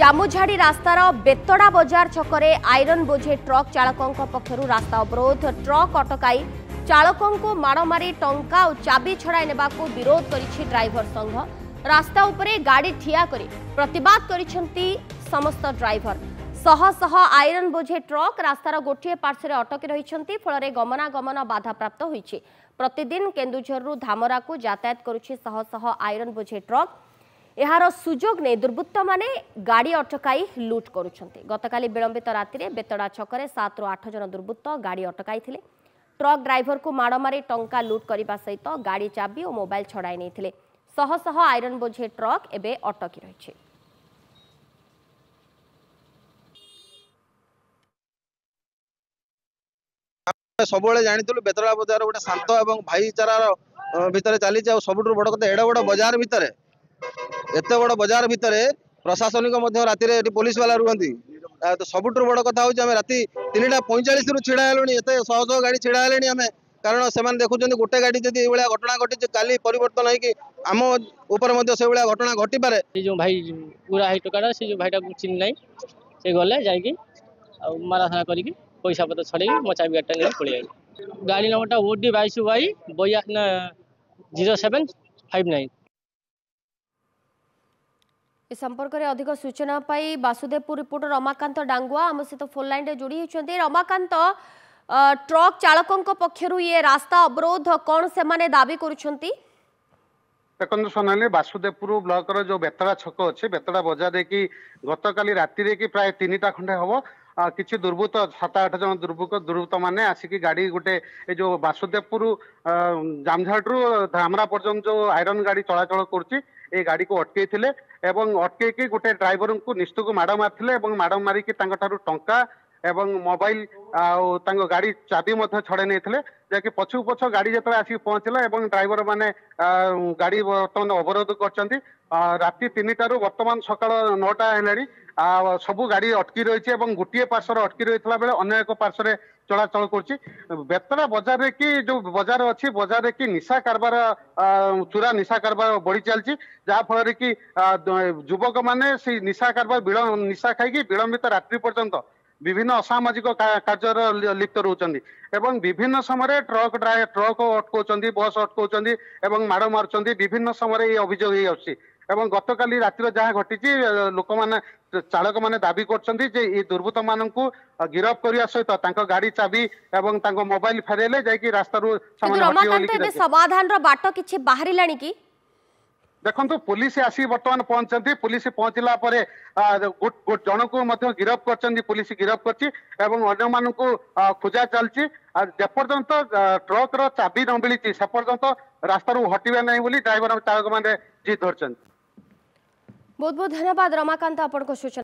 জামুঝাড়ি রাস্তার বেতড়া বজার ছকরে আইরন বোঝে ট্রক চালকঙ্ পক্ষর রাস্তা অবরোধ ট্রক অটকাই চালকঙ্কু মাড় মারি টঙ্কা ও চাবি ছড়াই নেওয়া বিরোধ করেছে ড্রাইভর সংঘ রাস্তা উপরে গাড়ি ঠিয়া করে প্রতবাদ করেছেন সমস্ত ড্রাইভর শহ শহ আইরন বোঝে ট্রক রাস্তার গোটিয়ে পার্শ্বরে অটকি রয়েছেন ফলরে গমনাগমন বাধাপ্রাপ্ত হয়েছে প্রতিদিন কেন্দুঝরু ধামরাকু যাতায়াত করুছে শহ শহ আইরন বোঝে ট্রক ଏହାର ସୁଯୋଗ ନେଇ ଦୁର୍ବୃତ୍ତମାନେ ଗାଡ଼ି ଅଟକାଇ ଲୁଟ୍ କରୁଛନ୍ତି ଗତକାଲି ବିଳମ୍ବିତ ରାତିରେ ବେତଡ଼ା ଛକରେ ସାତରୁ ଆଠ ଜଣ ଦୁର୍ବୃତ୍ତ ଗାଡ଼ି ଅଟକାଇଥିଲେ ଟ୍ରକ୍ ଡ୍ରାଇଭରକୁ ମାଡ଼ ମାରି ଟଙ୍କା ଲୁଟ୍ କରିବା ସହିତ ଗାଡ଼ି ଚାବି ଓ ମୋବାଇଲ ଛଡ଼ାଇ ନେଇଥିଲେ ଶହ ଶହ ଆଇରନ ବୋଝେଇ ଟ୍ରକ୍ ଏବେ ଅଟକି ରହିଛି ସବୁବେଳେ ଜାଣିଥିଲୁ ବେତଳା ବଜାର ଗୋଟେ ଶାନ୍ତ ଏବଂ ଭାଇଚାରାର ଭିତରେ ଚାଲିଛି ଆଉ ସବୁଠୁ ବଡ଼ କଥା ଏଡ଼େ ବଡ଼ ବଜାର ଭିତରେ एत बड़ बजार भितर प्रशासनिक रात पुलिस वाला रुहत तो सब बड़ कथा हूँ रात तीन टाइम पैंचाश रु ढाई एत शह शह गाड़ी ढाई आम कारण से देखुं गोटे गाड़ी जी भाग घटना घटी का परिवर्तन होम उपर से घटना घटी पारे जो भाई पूरा हाई टोका से जो भाई चिन्ह ना से गले जा माराधना करी पैसा पत छड़ मो चाबी गाड़ी टाइम पड़े गाड़ी नंबर ओडी बैश वाई बया जीरो सेवेन फाइव नाइन এ সম্পর্কের অধিক সূচনা পাই বাসুদেবপুর রিপোর্টর রমাকান্ত ডাঙ্গুয়া আমার সহ ফোন লাইনে যোড়ি হয়েছেন রমাকান্ত ট্রক চালকঙ্ পক্ষর ইয়ে রাস্তা অবরোধ কণ সেমানে দাবি করছেন ଦେଖନ୍ତୁ ସୋନାଲି ବାସୁଦେବପୁର ବ୍ଲକର ଯୋଉ ବେତଡ଼ା ଛକ ଅଛି ବେତଡ଼ା ବଜାର କି ଗତକାଲି ରାତିରେ କି ପ୍ରାୟ ତିନିଟା ଖଣ୍ଡେ ହବ কিছু দুর্বৃত্ত সাত আট জন দুর্বৃত্ত দুর্বৃত্ত মানে আসিকি গাড়ি গোটে এই যে বাসুদেবপুর রু ধামরা পর্যন্ত যে আইরন গাড়ি চলাচল করছে এই গাড়িকে অটকাইলে এবং অটকাইকি গোটে ড্রাইভরଙ୍କୁ নিସ୍ତକୁ ମାଡ଼ ମାରିଥିଲେ ଏବଂ ମାଡ଼ ମାରିକି ତାଙ୍କଠାରୁ টঙ্কা এবং ମୋବାଇଲ ଆଉ ତାଙ୍କ ଗାଡି ଚାବି ମଧ୍ୟ ଛଡାଇ ନେଇଥିଲେ ଯାହାକି ପଛକୁ ପଛ ଗାଡି ଯେତେବେଳେ ଆସିକି ପହଞ୍ଚିଲା ଏବଂ ଡ୍ରାଇଭର ମାନେ ଗାଡି ବର୍ତ୍ତମାନ ଅବରୋଧ କରିଛନ୍ତି ରାତି ତିନିଟାରୁ ବର୍ତ୍ତମାନ ସକାଳ ନଅଟା ହେଲାଣି ସବୁ ଗାଡି ଅଟକି ରହିଛି ଏବଂ ଗୋଟିଏ ପାର୍ଶ୍ୱରେ ଅଟକି ରହିଥିଲା ବେଳେ ଅନ୍ୟ ଏକ ପାର୍ଶ୍ୱରେ ଚଳାଚଳ କରୁଛି ବେତରା ବଜାରରେ କି ଯୋଉ ବଜାର ଅଛି ବଜାରରେ କି ନିଶା କାରବାର ଚୁରା ନିଶା କାରବାର ବଢି ଚାଲିଛି ଯାହାଫଳରେ କି ଯୁବକମାନେ ସେଇ ନିଶା କାରବାର ନିଶା ଖାଇକି ବିଳମ୍ବିତ ରାତ୍ରି ପର୍ଯ୍ୟନ୍ତ বিভিন্ন ଅସାମାଜିକ କାର୍ଯ୍ୟର ଲିପ୍ତ ରହୁଛନ୍ତି ଏବଂ ବିଭିନ୍ନ ସମୟରେ ଟ୍ରକ୍ ଟ୍ରକ୍ ଅଟକାଉଛନ୍ତି ବସ୍ ଅଟକାଉଛନ୍ତି ଏବଂ ମାଡ଼ ମାରୁଛନ୍ତି ବିଭିନ୍ନ ସମୟରେ ଏଇ ଅଭିଯୋଗ ହେଇଆସୁଛି ଏବଂ ଗତକାଲି ରାତିରେ ଯାହା ଘଟିଛି ଲୋକମାନେ ଚାଳକମାନେ ଦାବି କରୁଛନ୍ତି ଯେ ଏଇ ଦୁର୍ବୃତ୍ତମାନଙ୍କୁ ଗିରଫ କରିବା ସହିତ ତାଙ୍କ ଗାଡି ଚାବି ଏବଂ ତାଙ୍କ ମୋବାଇଲ ଫେରାଇଲେ ଯାଇକି ରାସ୍ତାରୁ ସମାଧାନର ବାଟ କିଛି ବାହାରିଲାଣି କି ଦେଖନ୍ତୁ ପୋଲିସ ଆସି ବର୍ତ୍ତମାନ ପହଞ୍ଚିଛନ୍ତି ପୋଲିସ ପହଞ୍ଚିଲା ପରେ ଜଣକୁ ମଧ୍ୟ ଗିରଫ କରିଛନ୍ତି ପୋଲିସ ଗିରଫ କରିଛି ଏବଂ ଅନ୍ୟମାନଙ୍କୁ ଖୋଜା ଚାଲିଛି ଯେପର୍ଯ୍ୟନ୍ତ ଟ୍ରକର ଚାବି ନ ମିଳିଛି ସେ ପର୍ଯ୍ୟନ୍ତ ରାସ୍ତାରୁ ହଟିବେ ନାହିଁ ବୋଲି ଡ୍ରାଇଭର ଚାଳକମାନେ ଜିଦ୍ ଧରିଛନ୍ତି ବହୁତ ବହୁତ ଧନ୍ୟବାଦ ରମାକାନ୍ତ ଆପଣଙ୍କ ସୂଚନା